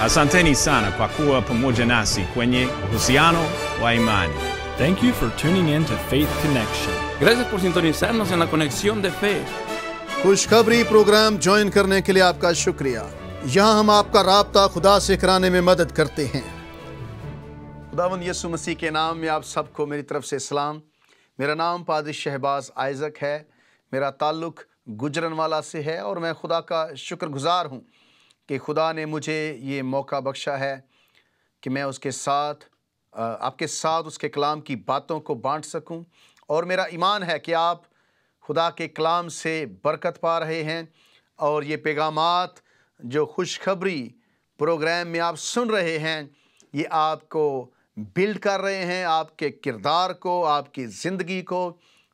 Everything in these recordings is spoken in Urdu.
Asanteni sana kwa kuwa pamoja nasi kwenye uhusiano wa imani. Thank you for tuning in to Faith Connection. Gracias por sintonizarnos en la conexión de fe. رابطہ خدا سے کرانے میں مدد کرتے ہیں خداون یسو مسیح کے نام میں آپ سب کو میری طرف سے اسلام میرا نام پادر شہباز آئزک ہے میرا تعلق گجرن والا سے ہے اور میں خدا کا شکر گزار ہوں کہ خدا نے مجھے یہ موقع بخشا ہے کہ میں اس کے ساتھ آپ کے ساتھ اس کے کلام کی باتوں کو بانٹ سکوں اور میرا ایمان ہے کہ آپ خدا کے کلام سے برکت پا رہے ہیں اور یہ پیغامات جو خوشخبری پروگرام میں آپ سن رہے ہیں یہ آپ کو بلڈ کر رہے ہیں آپ کے کردار کو آپ کی زندگی کو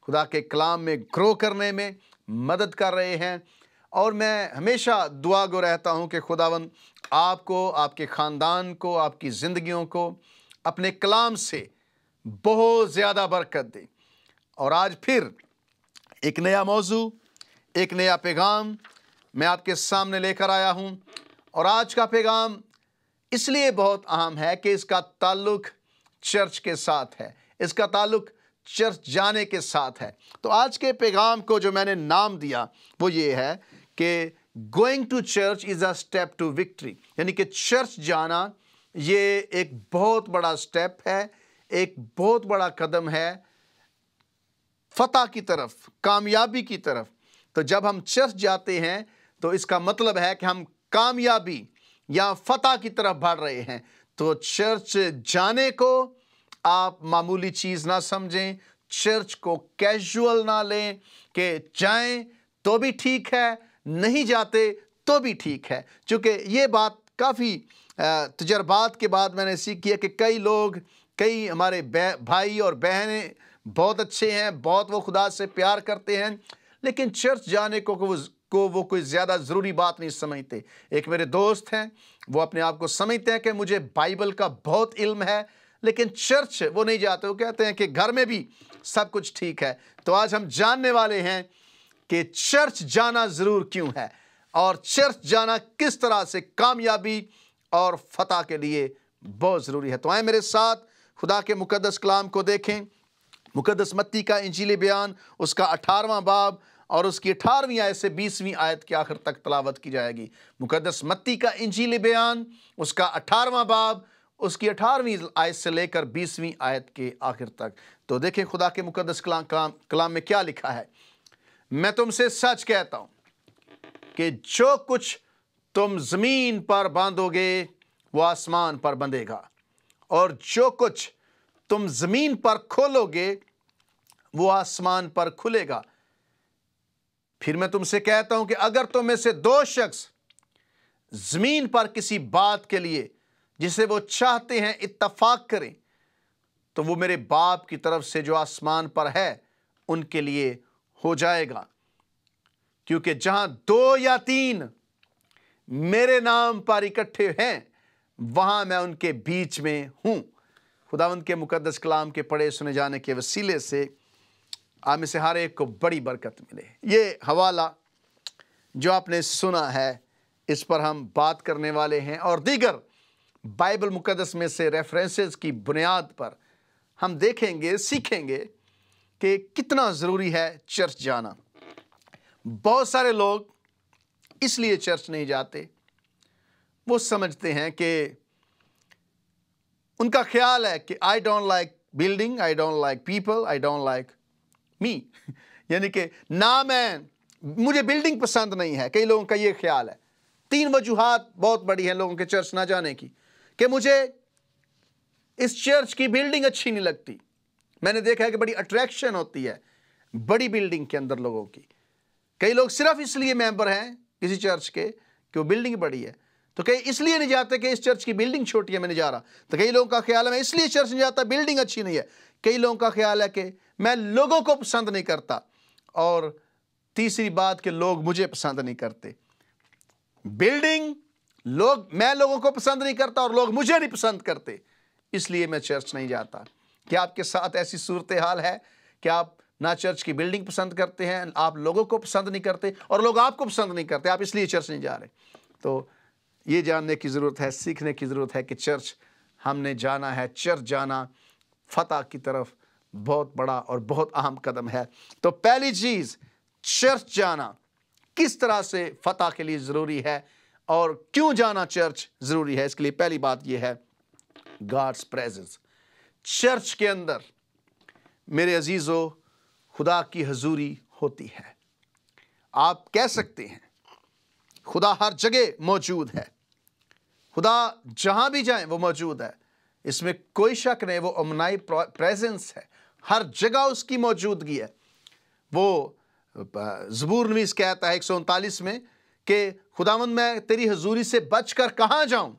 خدا کے کلام میں گرو کرنے میں مدد کر رہے ہیں اور میں ہمیشہ دعا گو رہتا ہوں کہ خداون آپ کو آپ کے خاندان کو آپ کی زندگیوں کو اپنے کلام سے بہت زیادہ برکت دے اور آج پھر ایک نیا موضوع ایک نیا پیغام میں آپ کے سامنے لے کر آیا ہوں اور آج کا پیغام اس لیے بہت اہم ہے کہ اس کا تعلق چرچ کے ساتھ ہے اس کا تعلق چرچ جانے کے ساتھ ہے تو آج کے پیغام کو جو میں نے نام دیا وہ یہ ہے کہ going to church is a step to victory یعنی کہ چرچ جانا یہ ایک بہت بڑا اسٹیپ ہے ایک بہت بڑا قدم ہے فتح کی طرف کامیابی کی طرف تو جب ہم چرچ جاتے ہیں تو اس کا مطلب ہے کہ ہم کامیابی یا فتح کی طرف بڑھ رہے ہیں تو چرچ جانے کو آپ معمولی چیز نہ سمجھیں چرچ کو کیجول نہ لیں کہ جائیں تو بھی ٹھیک ہے نہیں جاتے تو بھی ٹھیک ہے چونکہ یہ بات کافی تجربات کے بعد میں نے سیکھ ہے کہ کئی لوگ کئی ہمارے بھائی اور بہنیں بہت اچھے ہیں بہت وہ خدا سے پیار کرتے ہیں لیکن چرچ جانے کو وہ کوئی زیادہ ضروری بات نہیں سمجھتے ایک میرے دوست ہیں وہ اپنے آپ کو سمجھتے ہیں کہ مجھے بائبل کا بہت علم ہے لیکن چرچ وہ نہیں جاتے وہ کہتے ہیں کہ گھر میں بھی سب کچھ ٹھیک ہے تو آج ہم جاننے والے ہیں کہ چرچ جانا ضرور کیوں ہے اور چرچ جانا کس طرح سے کامیابی اور فتح کے لیے بہت ضروری ہے تو آئیں میرے ساتھ خدا کے مقدس کلام کو دیکھیں مقدس متی کا انجیل بیان اس کا اٹھارواں باب اور اس کی اٹھارہویں آیت سے بیسویں آیت کے آخر تک تلاوت کی جائے گی مقدس متی کا انجیل بیان اس کا اٹھارہواں باب اس کی اٹھارہویں آیت سے لے کر بیسویں آیت کے آخر تک تو دیکھیں خدا کے مقدس کلام کلام میں کیا لکھا ہے میں تم سے سچ کہتا ہوں کہ جو کچھ تم زمین پر باندھو گے وہ آسمان پر بندے گا اور جو کچھ تم زمین پر کھولو گے وہ آسمان پر کھلے گا پھر میں تم سے کہتا ہوں کہ اگر تم میں سے دو شخص زمین پر کسی بات کے لیے جسے وہ چاہتے ہیں اتفاق کریں تو وہ میرے باپ کی طرف سے جو آسمان پر ہے ان کے لیے ہو جائے گا کیونکہ جہاں دو یا تین میرے نام پر اکٹھے ہیں وہاں میں ان کے بیچ میں ہوں خداوند کے مقدس کلام کے پڑھے سنے جانے کے وسیلے سے آپ میں سے ہر ایک کو بڑی برکت ملے یہ حوالہ جو آپ نے سنا ہے اس پر ہم بات کرنے والے ہیں اور دیگر بائبل مقدس میں سے ریفرنسز کی بنیاد پر ہم دیکھیں گے سیکھیں گے کہ کتنا ضروری ہے چرچ جانا بہت سارے لوگ اس لیے چرچ نہیں جاتے وہ سمجھتے ہیں کہ ان کا خیال ہے کہ I don't like building I don't like people I don't like me یعنی کہ میں مجھے بلڈنگ پسند نہیں ہے کئی لوگوں کا یہ خیال ہے تین وجوہات بہت بڑی ہیں لوگوں کے چرچ نہ جانے کی کہ مجھے اس چرچ کی بلڈنگ اچھی نہیں لگتی میں نے دیکھا ہے کہ بڑی اٹریکشن ہوتی ہے بڑی بلڈنگ کے اندر لوگوں کی کئی لوگ صرف اس لیے ممبر ہیں کسی چرچ کے کہ وہ بلڈنگ بڑی ہے تو کئی اس لیے نہیں جاتے کہ اس چرچ کی بلڈنگ چھوٹی ہے میں نے جا رہا تو کئی لوگوں کا خیال ہے میں اس لیے چرچ نہیں جاتا بلڈنگ اچھی نہیں ہے کئی لوگوں کا خیال ہے کہ میں لوگوں کو پسند نہیں کرتا اور تیسری بات کہ لوگ مجھے پسند نہیں کرتے بلڈنگ لوگ میں لوگوں کو پسند نہیں کرتا اور لوگ مجھے نہیں پسند کرتے اس لیے میں چرچ نہیں جاتا کیا آپ کے ساتھ ایسی صورتحال ہے کہ آپ نہ چرچ کی بلڈنگ پسند کرتے ہیں آپ لوگوں کو پسند نہیں کرتے اور لوگ آپ کو پسند نہیں کرتے آپ اس لیے چرچ نہیں جا رہے تو یہ جاننے کی ضرورت ہے سیکھنے کی ضرورت ہے کہ چرچ ہم نے جانا ہے چرچ جانا فتح کی طرف بہت بڑا اور بہت اہم قدم ہے تو پہلی چیز چرچ جانا کس طرح سے فتح کے لیے ضروری ہے اور کیوں جانا چرچ ضروری ہے اس کے لیے پہلی بات یہ ہے گاڈس پریزنس چرچ کے اندر میرے عزیز و خدا کی حضوری ہوتی ہے آپ کہہ سکتے ہیں خدا ہر جگہ موجود ہے خدا جہاں بھی جائیں وہ موجود ہے اس میں کوئی شک نہیں وہ امنائی پریزنس ہے ہر جگہ اس کی موجودگی ہے وہ زبور نویز کہتا ہے ایک سو انتالیس میں کہ خداوند میں تیری حضوری سے بچ کر کہاں جاؤں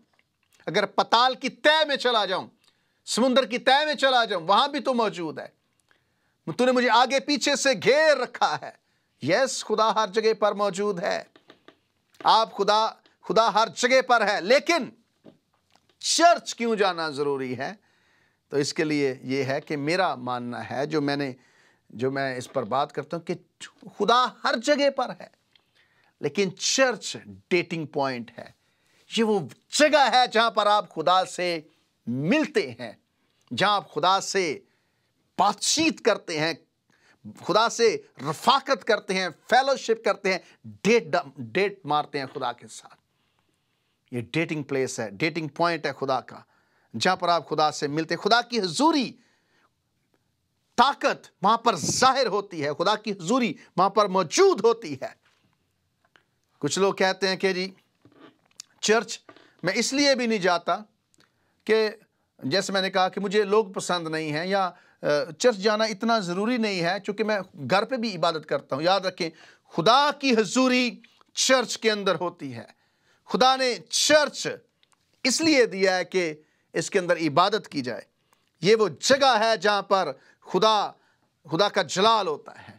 اگر پتال کی طے میں چلا جاؤں سمندر کی طے میں چلا جاؤں وہاں بھی تو موجود ہے تو نے مجھے آگے پیچھے سے گھیر رکھا ہے یس خدا ہر جگہ پر موجود ہے آپ خدا خدا ہر جگہ پر ہے لیکن چرچ کیوں جانا ضروری ہے تو اس کے لیے یہ ہے کہ میرا ماننا ہے جو میں نے جو میں اس پر بات کرتا ہوں کہ خدا ہر جگہ پر ہے لیکن چرچ ڈیٹنگ پوائنٹ ہے یہ وہ جگہ ہے جہاں پر آپ خدا سے ملتے ہیں جہاں آپ خدا سے بات چیت کرتے ہیں خدا سے رفاقت کرتے ہیں فیلوشپ کرتے ہیں ڈیٹ ڈیٹ مارتے ہیں خدا کے ساتھ یہ ڈیٹنگ پلیس ہے ڈیٹنگ پوائنٹ ہے خدا کا جہاں پر آپ خدا سے ملتے خدا کی حضوری طاقت وہاں پر ظاہر ہوتی ہے خدا کی حضوری وہاں پر موجود ہوتی ہے کچھ لوگ کہتے ہیں کہ جی چرچ میں اس لیے بھی نہیں جاتا کہ جیسے میں نے کہا کہ مجھے لوگ پسند نہیں ہیں یا چرچ جانا اتنا ضروری نہیں ہے چونکہ میں گھر پہ بھی عبادت کرتا ہوں یاد رکھیں خدا کی حضوری چرچ کے اندر ہوتی ہے خدا نے چرچ اس لیے دیا ہے کہ اس کے اندر عبادت کی جائے یہ وہ جگہ ہے جہاں پر خدا خدا کا جلال ہوتا ہے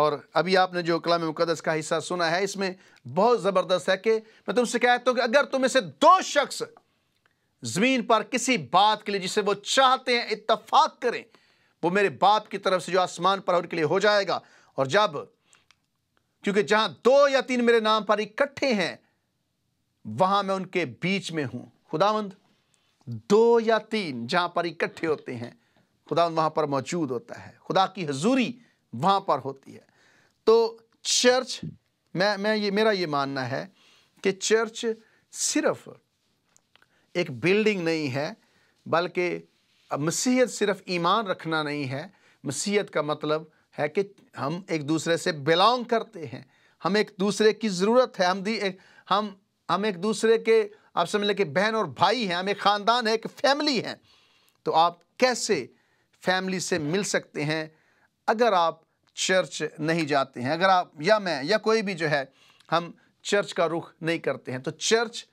اور ابھی آپ نے جو کلام مقدس کا حصہ سنا ہے اس میں بہت زبردست ہے کہ میں تم سے کہتا ہوں کہ اگر تم سے دو شخص زمین پر کسی بات کے لیے جسے وہ چاہتے ہیں اتفاق کریں وہ میرے باپ کی طرف سے جو آسمان پر ان کے لیے ہو جائے گا اور جب کیونکہ جہاں دو یا تین میرے نام پر اکٹھے ہیں وہاں میں ان کے بیچ میں ہوں خدا دو یا تین جہاں پر اکٹھے ہوتے ہیں خدا وہاں پر موجود ہوتا ہے خدا کی حضوری وہاں پر ہوتی ہے تو چرچ میں میں یہ میرا یہ ماننا ہے کہ چرچ صرف ایک بلڈنگ نہیں ہے بلکہ مسیحت صرف ایمان رکھنا نہیں ہے مسیحت کا مطلب ہے کہ ہم ایک دوسرے سے بلانگ کرتے ہیں ہم ایک دوسرے کی ضرورت ہے ہم ہم ایک دوسرے کے آپ سمجھ لیں کہ بہن اور بھائی ہیں ہم ایک خاندان ہے ایک فیملی ہیں تو آپ کیسے فیملی سے مل سکتے ہیں اگر آپ چرچ نہیں جاتے ہیں اگر آپ یا میں یا کوئی بھی جو ہے ہم چرچ کا رخ نہیں کرتے ہیں تو چرچ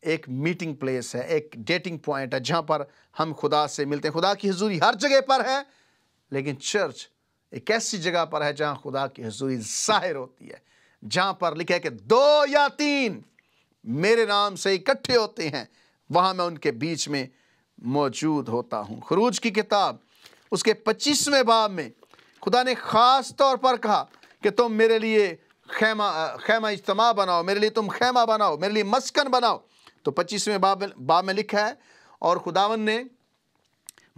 ایک میٹنگ پلیس ہے ایک ڈیٹنگ پوائنٹ ہے جہاں پر ہم خدا سے ملتے ہیں خدا کی حضوری ہر جگہ پر ہے لیکن چرچ ایک ایسی جگہ پر ہے جہاں خدا کی حضوری ظاہر ہوتی ہے جہاں پر لکھے کہ دو یا تین میرے نام سے اکٹھے ہوتے ہیں وہاں میں ان کے بیچ میں موجود ہوتا ہوں خروج کی کتاب اس کے پچیسویں باب میں خدا نے خاص طور پر کہا کہ تم میرے لیے خیمہ خیمہ اجتماع بناؤ میرے لیے تم خیمہ بناؤ میرے لیے مسکن بناؤ تو پچیسویں باب باب میں لکھا ہے اور خداون نے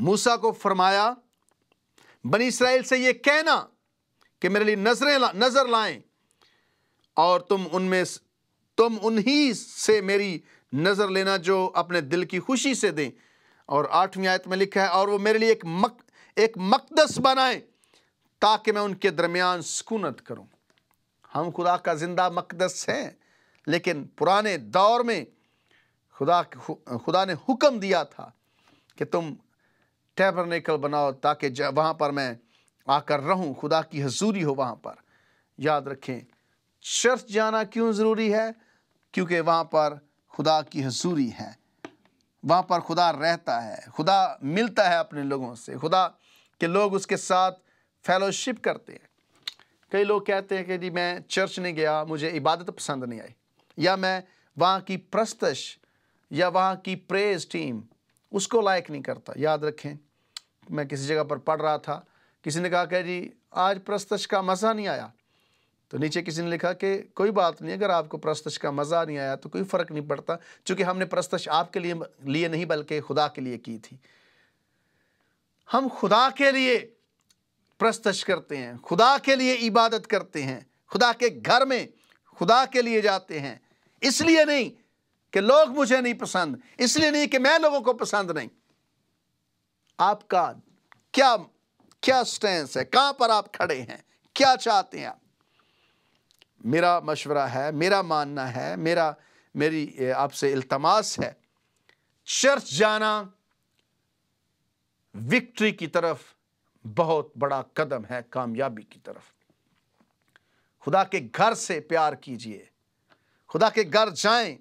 موسا کو فرمایا بنی اسرائیل سے یہ کہنا کہ میرے لیے نظریں نظر لائیں اور تم ان میں تم انہیں سے میری نظر لینا جو اپنے دل کی خوشی سے دیں اور آٹھویں آیت میں لکھا ہے اور وہ میرے لیے ایک ایک مقدس بنائیں تاکہ میں ان کے درمیان سکونت کروں ہم خدا کا زندہ مقدس ہیں لیکن پرانے دور میں خدا خدا نے حکم دیا تھا کہ تم ٹیبر نیکل بناؤ تاکہ وہاں پر میں آ کر رہوں خدا کی حضوری ہو وہاں پر یاد رکھیں چرچ جانا کیوں ضروری ہے کیونکہ وہاں پر خدا کی حضوری ہے وہاں پر خدا رہتا ہے خدا ملتا ہے اپنے لوگوں سے خدا کہ لوگ اس کے ساتھ فیلوشپ کرتے ہیں کئی لوگ کہتے ہیں کہ جی میں چرچ نہیں گیا مجھے عبادت پسند نہیں آئی یا میں وہاں کی پرستش یا وہاں کی پریز ٹیم اس کو لائک نہیں کرتا یاد رکھیں میں کسی جگہ پر پڑھ رہا تھا کسی نے کہا کہ جی آج پرستش کا مزہ نہیں آیا تو نیچے کسی نے لکھا کہ کوئی بات نہیں اگر آپ کو پرستش کا مزہ نہیں آیا تو کوئی فرق نہیں پڑتا چونکہ ہم نے پرستش آپ کے لیے لیے نہیں بلکہ خدا کے لیے کی تھی ہم خدا کے لیے پرستش کرتے ہیں خدا کے لیے عبادت کرتے ہیں خدا کے گھر میں خدا کے لیے جاتے ہیں اس لیے نہیں کہ لوگ مجھے نہیں پسند اس لیے نہیں کہ میں لوگوں کو پسند نہیں آپ کا کیا کیا سٹینس ہے کہاں پر آپ کھڑے ہیں کیا چاہتے ہیں آپ میرا مشورہ ہے میرا ماننا ہے میرا میری آپ سے التماس ہے چرچ جانا وکٹری کی طرف بہت بڑا قدم ہے کامیابی کی طرف خدا کے گھر سے پیار کیجئے خدا کے گھر جائیں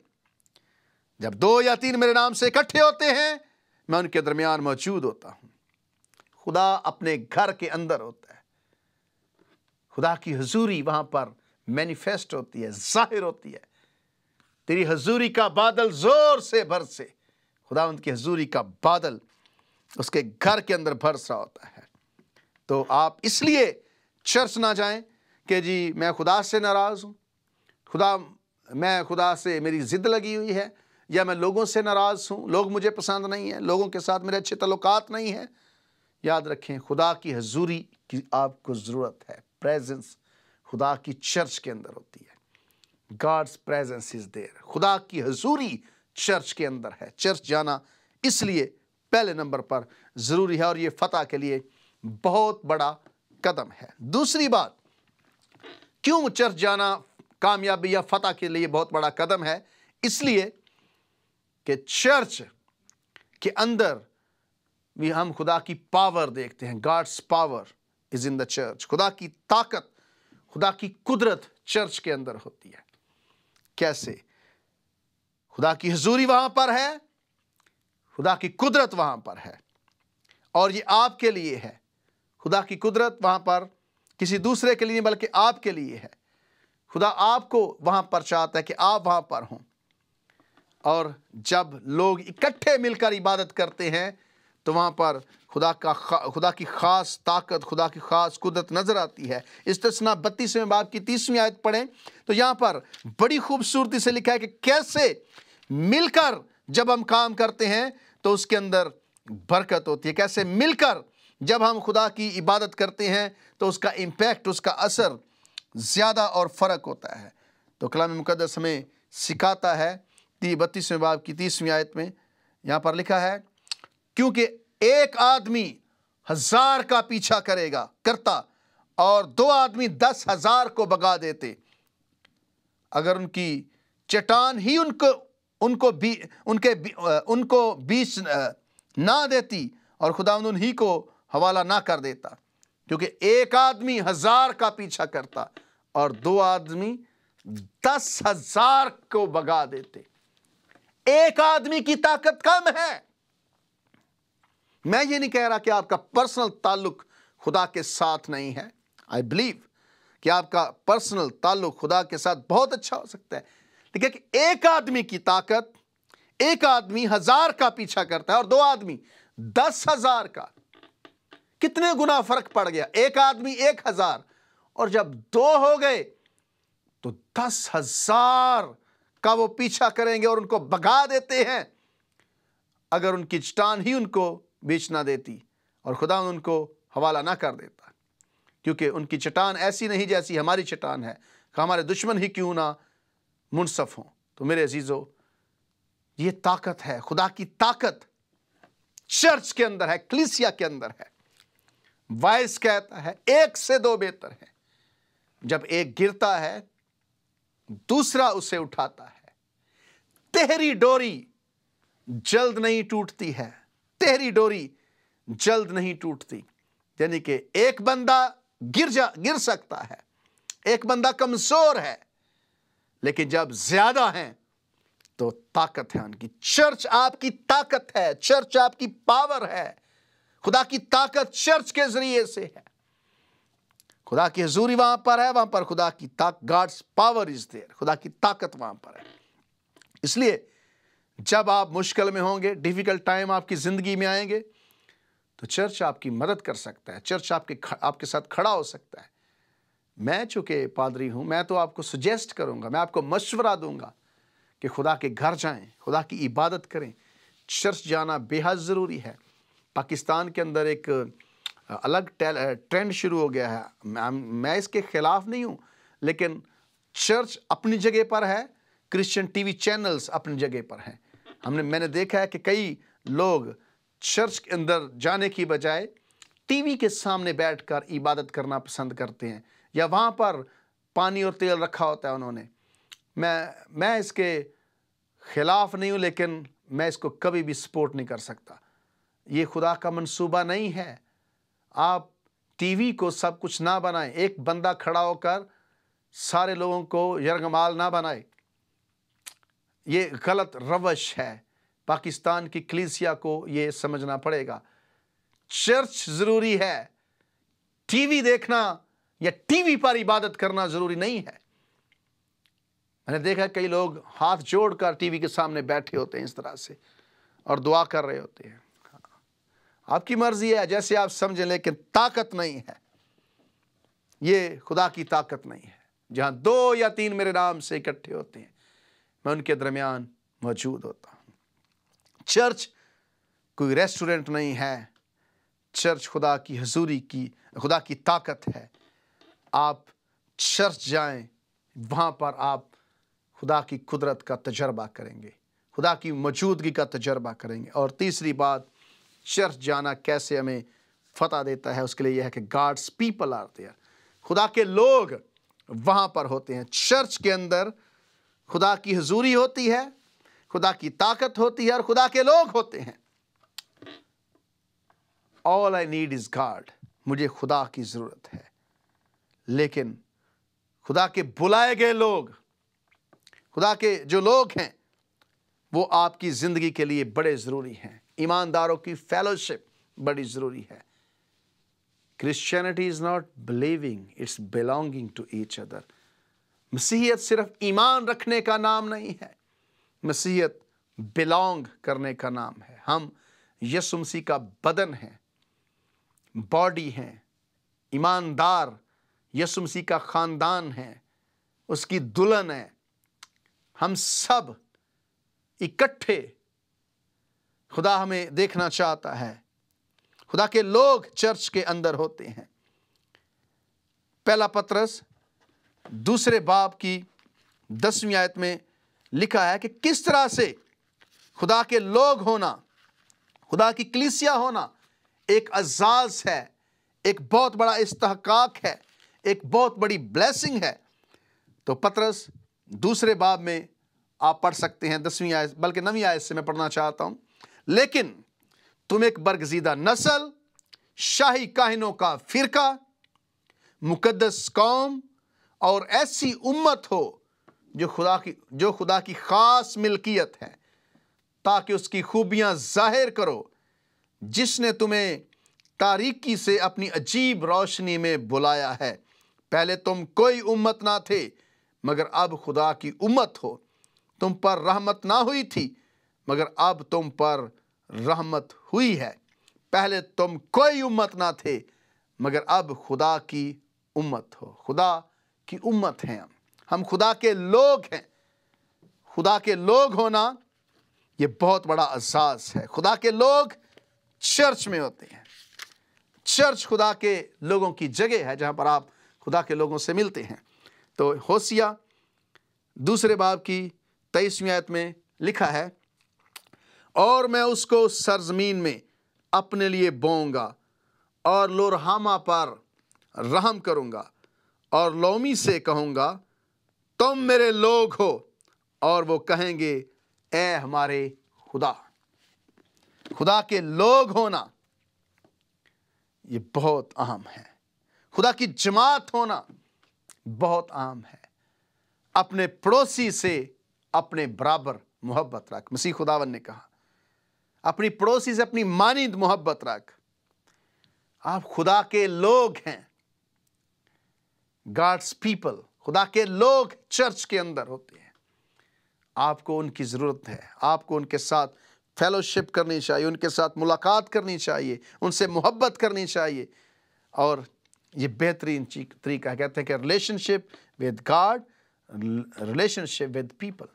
جب دو یا تین میرے نام سے اکٹھے ہوتے ہیں میں ان کے درمیان موجود ہوتا ہوں خدا اپنے گھر کے اندر ہوتا ہے خدا کی حضوری وہاں پر مینیفیسٹ ہوتی ہے ظاہر ہوتی ہے تیری حضوری کا بادل زور سے بھر سے خدا ان کی حضوری کا بادل اس کے گھر کے اندر رہا ہوتا ہے تو آپ اس لیے چرچ نہ جائیں کہ جی میں خدا سے ناراض ہوں خدا میں خدا سے میری ضد لگی ہوئی ہے یا میں لوگوں سے ناراض ہوں لوگ مجھے پسند نہیں ہیں لوگوں کے ساتھ میرے اچھے تعلقات نہیں ہیں یاد رکھیں خدا کی حضوری کی آپ کو ضرورت ہے پریزنس خدا کی چرچ کے اندر ہوتی ہے گاڈس پریزنس از دیر خدا کی حضوری چرچ کے اندر ہے چرچ جانا اس لیے پہلے نمبر پر ضروری ہے اور یہ فتح کے لیے بہت بڑا قدم ہے دوسری بات کیوں چرچ جانا کامیابی یا فتح کے لیے بہت بڑا قدم ہے اس لیے کہ چرچ کے اندر بھی ہم خدا کی پاور دیکھتے ہیں God's power is in the church خدا کی طاقت خدا کی قدرت چرچ کے اندر ہوتی ہے کیسے خدا کی حضوری وہاں پر ہے خدا کی قدرت وہاں پر ہے اور یہ آپ کے لیے ہے خدا کی قدرت وہاں پر کسی دوسرے کے لیے بلکہ آپ کے لیے ہے خدا آپ کو وہاں پر چاہتا ہے کہ آپ وہاں پر ہوں اور جب لوگ اکٹھے مل کر عبادت کرتے ہیں تو وہاں پر خدا کا خا خدا کی خاص طاقت خدا کی خاص قدرت نظر آتی ہے استثنا بتیسویں باپ کی تیسویں آیت پڑھیں تو یہاں پر بڑی خوبصورتی سے لکھا ہے کہ کیسے مل کر جب ہم کام کرتے ہیں تو اس کے اندر برکت ہوتی ہے کیسے مل کر جب ہم خدا کی عبادت کرتے ہیں تو اس کا امپیکٹ اس کا اثر زیادہ اور فرق ہوتا ہے تو کلام مقدس ہمیں سکھاتا ہے بتیسویں باب کی تیسویں آیت میں یہاں پر لکھا ہے کیونکہ ایک آدمی ہزار کا پیچھا کرے گا کرتا اور دو آدمی دس ہزار کو بگا دیتے اگر ان کی چٹان ہی ان کو ان کو بی ان کے بی ان کو بیچ نہ دیتی اور خدا ہی کو حوالہ نہ کر دیتا کیونکہ ایک آدمی ہزار کا پیچھا کرتا اور دو آدمی دس ہزار کو بگا دیتے ایک آدمی کی طاقت کم ہے میں یہ نہیں کہہ رہا کہ آپ کا پرسنل تعلق خدا کے ساتھ نہیں ہے آئی بلیو کہ آپ کا پرسنل تعلق خدا کے ساتھ بہت اچھا ہو سکتا ہے لیکن ایک آدمی کی طاقت ایک آدمی ہزار کا پیچھا کرتا ہے اور دو آدمی دس ہزار کا کتنے گنا فرق پڑ گیا ایک آدمی ایک ہزار اور جب دو ہو گئے تو دس ہزار کا وہ پیچھا کریں گے اور ان کو بگا دیتے ہیں اگر ان کی چٹان ہی ان کو بیچ نہ دیتی اور خدا ان کو حوالہ نہ کر دیتا کیونکہ ان کی چٹان ایسی نہیں جیسی ہماری چٹان ہے کہ ہمارے دشمن ہی کیوں نہ منصف ہوں تو میرے عزیزو یہ طاقت ہے خدا کی طاقت چرچ کے اندر ہے کلیسیا کے اندر ہے وائس کہتا ہے ایک سے دو بہتر ہے جب ایک گرتا ہے دوسرا اسے اٹھاتا ہے تہری ڈوری جلد نہیں ٹوٹتی ہے تہری ڈوری جلد نہیں ٹوٹتی یعنی کہ ایک بندہ گر جا گر سکتا ہے ایک بندہ کمزور ہے لیکن جب زیادہ ہیں تو طاقت ہے ان کی چرچ آپ کی طاقت ہے چرچ آپ کی پاور ہے خدا کی طاقت چرچ کے ذریعے سے ہے خدا کی حضوری وہاں پر ہے وہاں پر خدا کی طاقت گاڈس پاور از دیر خدا کی طاقت وہاں پر ہے اس لیے جب آپ مشکل میں ہوں گے ڈیفیکلٹ ٹائم آپ کی زندگی میں آئیں گے تو چرچ آپ کی مدد کر سکتا ہے چرچ آپ کے آپ کے ساتھ کھڑا ہو سکتا ہے میں چونکہ پادری ہوں میں تو آپ کو سجیسٹ کروں گا میں آپ کو مشورہ دوں گا کہ خدا کے گھر جائیں خدا کی عبادت کریں چرچ جانا بے حد ضروری ہے پاکستان کے اندر ایک الگ ٹرینڈ شروع ہو گیا ہے میں اس کے خلاف نہیں ہوں لیکن چرچ اپنی جگہ پر ہے کرسچن ٹی وی چینلز اپنی جگہ پر ہیں ہم نے میں نے دیکھا ہے کہ کئی لوگ چرچ کے اندر جانے کی بجائے ٹی وی کے سامنے بیٹھ کر عبادت کرنا پسند کرتے ہیں یا وہاں پر پانی اور تیل رکھا ہوتا ہے انہوں نے میں میں اس کے خلاف نہیں ہوں لیکن میں اس کو کبھی بھی سپورٹ نہیں کر سکتا یہ خدا کا منصوبہ نہیں ہے آپ ٹی وی کو سب کچھ نہ بنائیں ایک بندہ کھڑا ہو کر سارے لوگوں کو یرغمال نہ بنائے یہ غلط روش ہے پاکستان کی کلیسیا کو یہ سمجھنا پڑے گا چرچ ضروری ہے ٹی وی دیکھنا یا ٹی وی پر عبادت کرنا ضروری نہیں ہے میں نے دیکھا کئی لوگ ہاتھ جوڑ کر ٹی وی کے سامنے بیٹھے ہوتے ہیں اس طرح سے اور دعا کر رہے ہوتے ہیں آپ کی مرضی ہے جیسے آپ سمجھیں لیکن طاقت نہیں ہے یہ خدا کی طاقت نہیں ہے جہاں دو یا تین میرے نام سے اکٹھے ہوتے ہیں میں ان کے درمیان موجود ہوتا ہوں چرچ کوئی ریسٹورنٹ نہیں ہے چرچ خدا کی حضوری کی خدا کی طاقت ہے آپ چرچ جائیں وہاں پر آپ خدا کی قدرت کا تجربہ کریں گے خدا کی موجودگی کا تجربہ کریں گے اور تیسری بات چرچ جانا کیسے ہمیں فتح دیتا ہے اس کے لیے یہ ہے کہ گاڈس پیپل دیئر خدا کے لوگ وہاں پر ہوتے ہیں چرچ کے اندر خدا کی حضوری ہوتی ہے خدا کی طاقت ہوتی ہے اور خدا کے لوگ ہوتے ہیں آل آئی نیڈ از گاڈ مجھے خدا کی ضرورت ہے لیکن خدا کے بلائے گئے لوگ خدا کے جو لوگ ہیں وہ آپ کی زندگی کے لیے بڑے ضروری ہیں ایمانداروں کی فیلوشپ بڑی ضروری ہے Christianity is not believing it's belonging to each other مسیحیت صرف ایمان رکھنے کا نام نہیں ہے مسیحت بلونگ کرنے کا نام ہے ہم یسو مسیح کا بدن ہے باڈی ہے ایماندار یسو مسیح کا خاندان ہے اس کی دلہن ہے ہم سب اکٹھے خدا ہمیں دیکھنا چاہتا ہے خدا کے لوگ چرچ کے اندر ہوتے ہیں پہلا پترس دوسرے باب کی دسویں آیت میں لکھا ہے کہ کس طرح سے خدا کے لوگ ہونا خدا کی کلیسیا ہونا ایک اعزاز ہے ایک بہت بڑا استحقاق ہے ایک بہت بڑی بلیسنگ ہے تو پترس دوسرے باب میں آپ پڑھ سکتے ہیں دسویں آیت بلکہ نویں آیت سے میں پڑھنا چاہتا ہوں لیکن تم ایک برگزیدہ نسل شاہی کاہنوں کا فرقہ مقدس قوم اور ایسی امت ہو جو خدا کی جو خدا کی خاص ملکیت ہے تاکہ اس کی خوبیاں ظاہر کرو جس نے تمہیں تاریکی سے اپنی عجیب روشنی میں بلایا ہے پہلے تم کوئی امت نہ تھے مگر اب خدا کی امت ہو تم پر رحمت نہ ہوئی تھی مگر اب تم پر رحمت ہوئی ہے پہلے تم کوئی امت نہ تھے مگر اب خدا کی امت ہو خدا کی امت ہیں ہم ہم خدا کے لوگ ہیں خدا کے لوگ ہونا یہ بہت بڑا اعزاز ہے خدا کے لوگ چرچ میں ہوتے ہیں چرچ خدا کے لوگوں کی جگہ ہے جہاں پر آپ خدا کے لوگوں سے ملتے ہیں تو ہوسیہ دوسرے باب کی تئی آیت میں لکھا ہے اور میں اس کو سرزمین میں اپنے لیے بوؤں گا اور لورہاما پر رحم کروں گا اور لومی سے کہوں گا تم میرے لوگ ہو اور وہ کہیں گے اے ہمارے خدا خدا کے لوگ ہونا یہ بہت اہم ہے خدا کی جماعت ہونا بہت اہم ہے اپنے پڑوسی سے اپنے برابر محبت رکھ مسیح خداون نے کہا اپنی پڑوسی سے اپنی مانند محبت رکھ آپ خدا کے لوگ ہیں گاڈس پیپل خدا کے لوگ چرچ کے اندر ہوتے ہیں آپ کو ان کی ضرورت ہے آپ کو ان کے ساتھ فیلوشپ کرنی چاہیے ان کے ساتھ ملاقات کرنی چاہیے ان سے محبت کرنی چاہیے اور یہ بہترین طریقہ کہتے ہیں کہ relationship with God relationship with people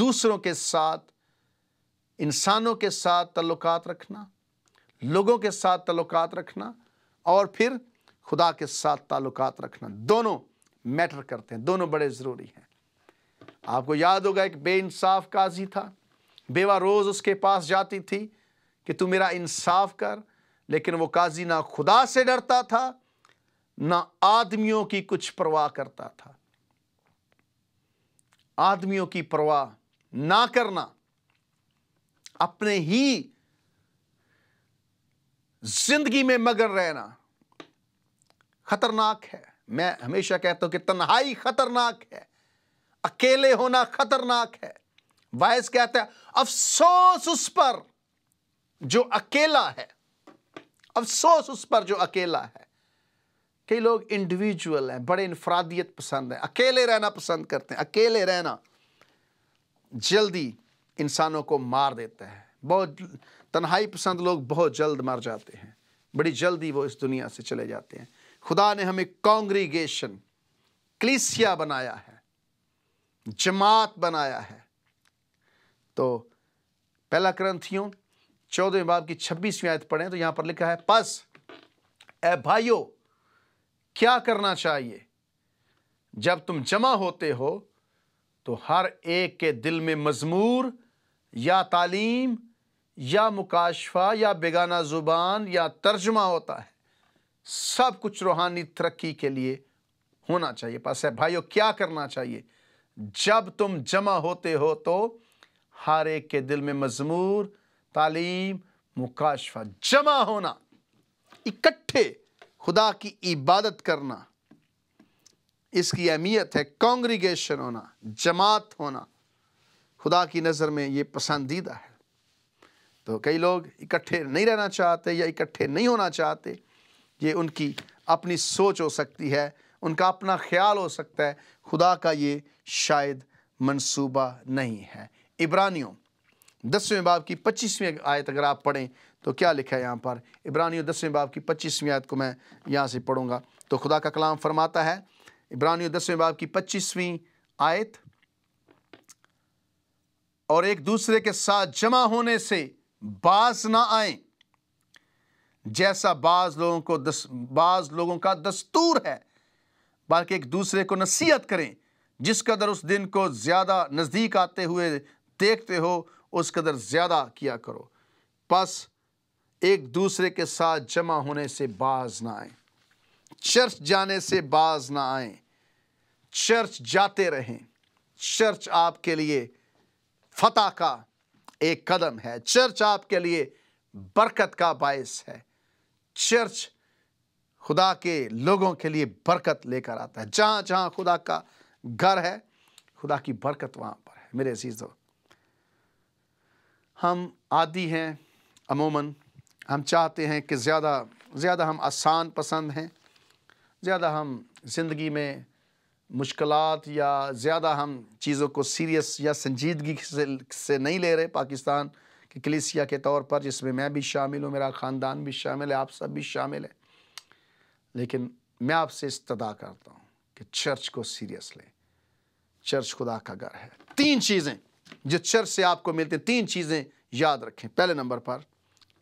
دوسروں کے ساتھ انسانوں کے ساتھ تعلقات رکھنا لوگوں کے ساتھ تعلقات رکھنا اور پھر خدا کے ساتھ تعلقات رکھنا دونوں میٹر کرتے ہیں دونوں بڑے ضروری ہیں آپ کو یاد ہوگا ایک بے انصاف قاضی تھا بیوہ روز اس کے پاس جاتی تھی کہ تو میرا انصاف کر لیکن وہ قاضی نہ خدا سے ڈرتا تھا نہ آدمیوں کی کچھ پرواہ کرتا تھا آدمیوں کی پرواہ نہ کرنا اپنے ہی زندگی میں مگر رہنا خطرناک ہے میں ہمیشہ کہتا ہوں کہ تنہائی خطرناک ہے اکیلے ہونا خطرناک ہے وائس کہتا ہے افسوس اس پر جو اکیلا ہے افسوس اس پر جو اکیلا ہے کئی لوگ انڈیویجول ہیں بڑے انفرادیت پسند ہیں اکیلے رہنا پسند کرتے ہیں اکیلے رہنا جلدی انسانوں کو مار دیتا ہے بہت تنہائی پسند لوگ بہت جلد مر جاتے ہیں بڑی جلدی وہ اس دنیا سے چلے جاتے ہیں خدا نے ہمیں کانگریگیشن کلیسیا بنایا ہے جماعت بنایا ہے تو پہلا کرنتھیوں چودہ باب کی چھبیسویں آیت پڑھیں تو یہاں پر لکھا ہے پس اے بھائیو کیا کرنا چاہیے جب تم جمع ہوتے ہو تو ہر ایک کے دل میں مضمور یا تعلیم یا مکاشفہ یا بیگانہ زبان یا ترجمہ ہوتا ہے سب کچھ روحانی ترقی کے لیے ہونا چاہیے پاس ہے بھائیو کیا کرنا چاہیے جب تم جمع ہوتے ہو تو ہر ایک کے دل میں مضمور تعلیم مکاشفہ جمع ہونا اکٹھے خدا کی عبادت کرنا اس کی اہمیت ہے کانگریگیشن ہونا جماعت ہونا خدا کی نظر میں یہ پسندیدہ ہے تو کئی لوگ اکٹھے نہیں رہنا چاہتے یا اکٹھے نہیں ہونا چاہتے یہ ان کی اپنی سوچ ہو سکتی ہے ان کا اپنا خیال ہو سکتا ہے خدا کا یہ شاید منصوبہ نہیں ہے عبرانیوں دسویں باب کی پچیسویں آیت اگر آپ پڑھیں تو کیا لکھا ہے یہاں پر عبرانیوں دسویں باب کی پچیسویں آیت کو میں یہاں سے پڑھوں گا تو خدا کا کلام فرماتا ہے عبرانیوں دسویں باب کی پچیسویں آیت اور ایک دوسرے کے ساتھ جمع ہونے سے باز نہ آئیں جیسا بعض لوگوں کو دس بعض لوگوں کا دستور ہے بلکہ ایک دوسرے کو نصیحت کریں جس قدر اس دن کو زیادہ نزدیک آتے ہوئے دیکھتے ہو اس قدر زیادہ کیا کرو بس ایک دوسرے کے ساتھ جمع ہونے سے باز نہ آئیں چرچ جانے سے باز نہ آئیں چرچ جاتے رہیں چرچ آپ کے لیے فتح کا ایک قدم ہے چرچ آپ کے لیے برکت کا باعث ہے چرچ خدا کے لوگوں کے لیے برکت لے کر آتا ہے جہاں جہاں خدا کا گھر ہے خدا کی برکت وہاں پر ہے میرے عزیز ہم عادی ہیں عموماً ہم چاہتے ہیں کہ زیادہ زیادہ ہم آسان پسند ہیں زیادہ ہم زندگی میں مشکلات یا زیادہ ہم چیزوں کو سیریس یا سنجیدگی سے نہیں لے رہے پاکستان کی کلیسیا کے طور پر جس میں میں بھی شامل ہوں میرا خاندان بھی شامل ہے آپ سب بھی شامل ہیں لیکن میں آپ سے استدا کرتا ہوں کہ چرچ کو سیریس لیں چرچ خدا کا گھر ہے تین چیزیں جو چرچ سے آپ کو ملتے ہیں تین چیزیں یاد رکھیں پہلے نمبر پر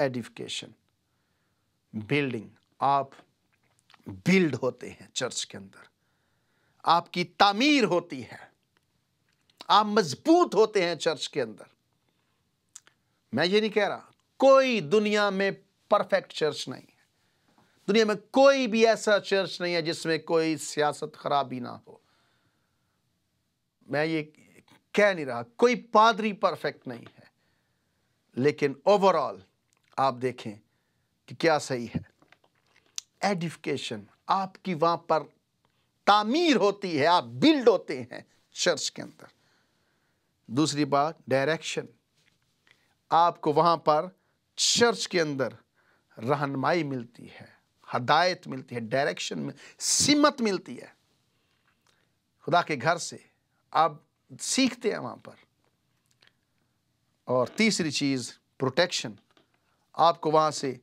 ایڈیفکیشن بلڈنگ آپ بلڈ ہوتے ہیں چرچ کے اندر آپ کی تعمیر ہوتی ہے آپ مضبوط ہوتے ہیں چرچ کے اندر میں یہ نہیں کہہ رہا کوئی دنیا میں پرفیکٹ چرچ نہیں ہے دنیا میں کوئی بھی ایسا چرچ نہیں ہے جس میں کوئی سیاست خرابی نہ ہو میں یہ کہہ نہیں رہا کوئی پادری پرفیکٹ نہیں ہے لیکن اوورال آپ دیکھیں کہ کیا صحیح ہے ایڈیفکیشن آپ کی وہاں پر تعمیر ہوتی ہے آپ بلڈ ہوتے ہیں چرچ کے اندر دوسری بات ڈائریکشن آپ کو وہاں پر چرچ کے اندر رہنمائی ملتی ہے ہدایت ملتی ہے خدا کے گھر سے آپ سیکھتے ہیں وہاں پر اور تیسری چیز پروٹیکشن آپ کو وہاں سے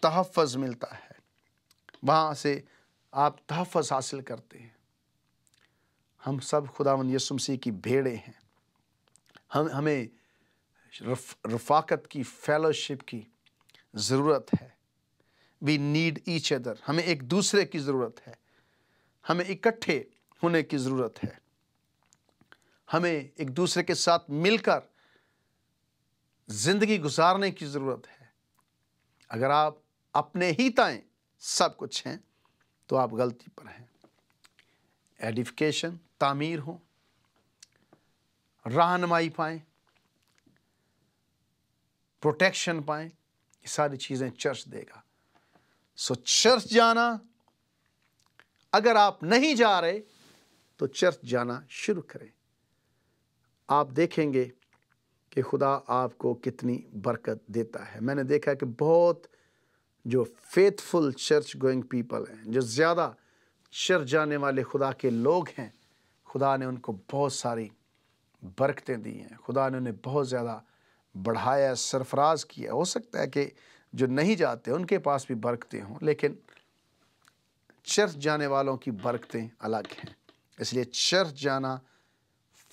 تحفظ ملتا ہے وہاں سے آپ تحفظ حاصل کرتے ہیں ہم سب خدا من یسمسی کی بھیڑے ہیں ہم ہمیں رفاقت کی فیلوشپ کی ضرورت ہے وی نیڈ ایچ ادر ہمیں ایک دوسرے کی ضرورت ہے ہمیں اکٹھے ہونے کی ضرورت ہے ہمیں ایک دوسرے کے ساتھ مل کر زندگی گزارنے کی ضرورت ہے اگر آپ اپنے ہی تائیں سب کچھ ہیں تو آپ غلطی پر ہیں ایڈیفکیشن تعمیر ہو رہنمائی پائیں پروٹیکشن پائیں یہ ساری چیزیں چرچ دے گا سو چرچ جانا اگر آپ نہیں جا رہے تو چرچ جانا شروع کریں آپ دیکھیں گے کہ خدا آپ کو کتنی برکت دیتا ہے میں نے دیکھا کہ بہت جو faithful church going people ہیں جو زیادہ چرچ جانے والے خدا کے لوگ ہیں خدا نے ان کو بہت ساری برکتیں دی ہیں خدا نے انہیں بہت زیادہ بڑھایا سرفراز کیا ہو سکتا ہے کہ جو نہیں جاتے ان کے پاس بھی برکتیں ہوں لیکن چرچ جانے والوں کی برکتیں الگ ہیں اس لیے چرچ جانا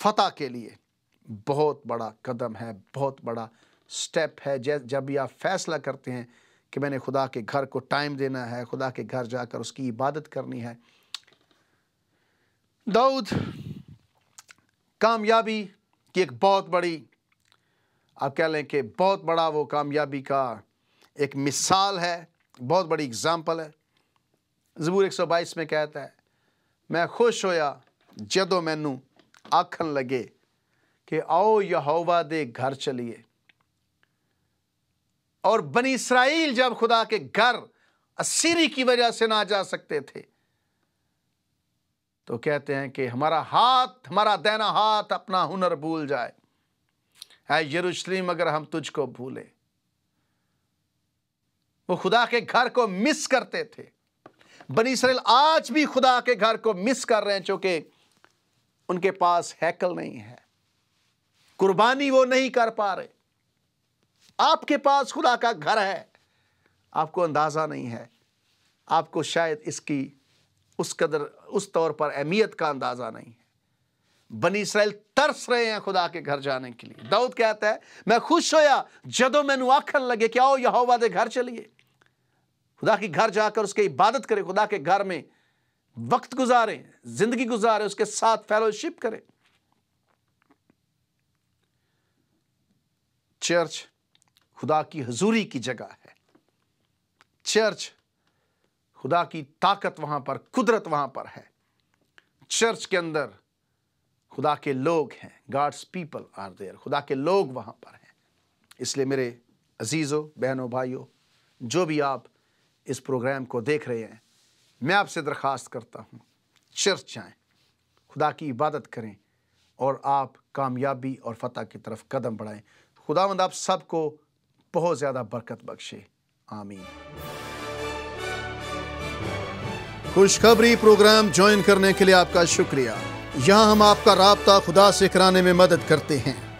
فتح کے لیے بہت بڑا قدم ہے بہت بڑا سٹیپ ہے جب بھی آپ فیصلہ کرتے ہیں کہ میں نے خدا کے گھر کو ٹائم دینا ہے خدا کے گھر جا کر اس کی عبادت کرنی ہے دعود کامیابی کی ایک بہت بڑی آپ کہہ لیں کہ بہت بڑا وہ کامیابی کا ایک مثال ہے بہت بڑی اگزامپل ہے زبور ایک سو بائیس میں کہتا ہے میں خوش ہویا جدو مینو آکھن لگے کہ آؤ یہ ہوا دے گھر چلیے اور بنی اسرائیل جب خدا کے گھر اسیری کی وجہ سے نہ جا سکتے تھے تو کہتے ہیں کہ ہمارا ہاتھ ہمارا دینا ہاتھ اپنا ہنر بھول جائے اے یروشلیم اگر ہم تجھ کو بھولے وہ خدا کے گھر کو مس کرتے تھے بنی اسرائیل آج بھی خدا کے گھر کو مس کر رہے ہیں چونکہ ان کے پاس ہیکل نہیں ہے قربانی وہ نہیں کر پا رہے آپ کے پاس خدا کا گھر ہے آپ کو اندازہ نہیں ہے آپ کو شاید اس کی اس قدر اس طور پر اہمیت کا اندازہ نہیں ہے بنی اسرائیل ترس رہے ہیں خدا کے گھر جانے کے لیے دعوت کہتا ہے میں خوش جدو میں نو آکھن لگے کہ آؤ یہ دے گھر چلیے خدا کے گھر جا کر اس کی عبادت کرے خدا کے گھر میں وقت گزاریں زندگی گزاریں اس کے ساتھ فیلوشپ کریں چرچ خدا کی حضوری کی جگہ ہے چرچ خدا کی طاقت وہاں پر قدرت وہاں پر ہے چرچ کے اندر خدا کے لوگ ہیں گاڈس پیپل آر دیر خدا کے لوگ وہاں پر ہیں اس لیے میرے عزیزوں بہنوں بھائیوں جو بھی آپ اس پروگرام کو دیکھ رہے ہیں میں آپ سے درخواست کرتا ہوں چرچ جائیں خدا کی عبادت کریں اور آپ کامیابی اور فتح کی طرف قدم بڑھائیں خدا مند آپ سب کو بہت زیادہ برکت بخشے آمین خوشخبری پروگرام جوائن کرنے کے لیے آپ کا شکریہ یہاں ہم آپ کا رابطہ خدا سے کرانے میں مدد کرتے ہیں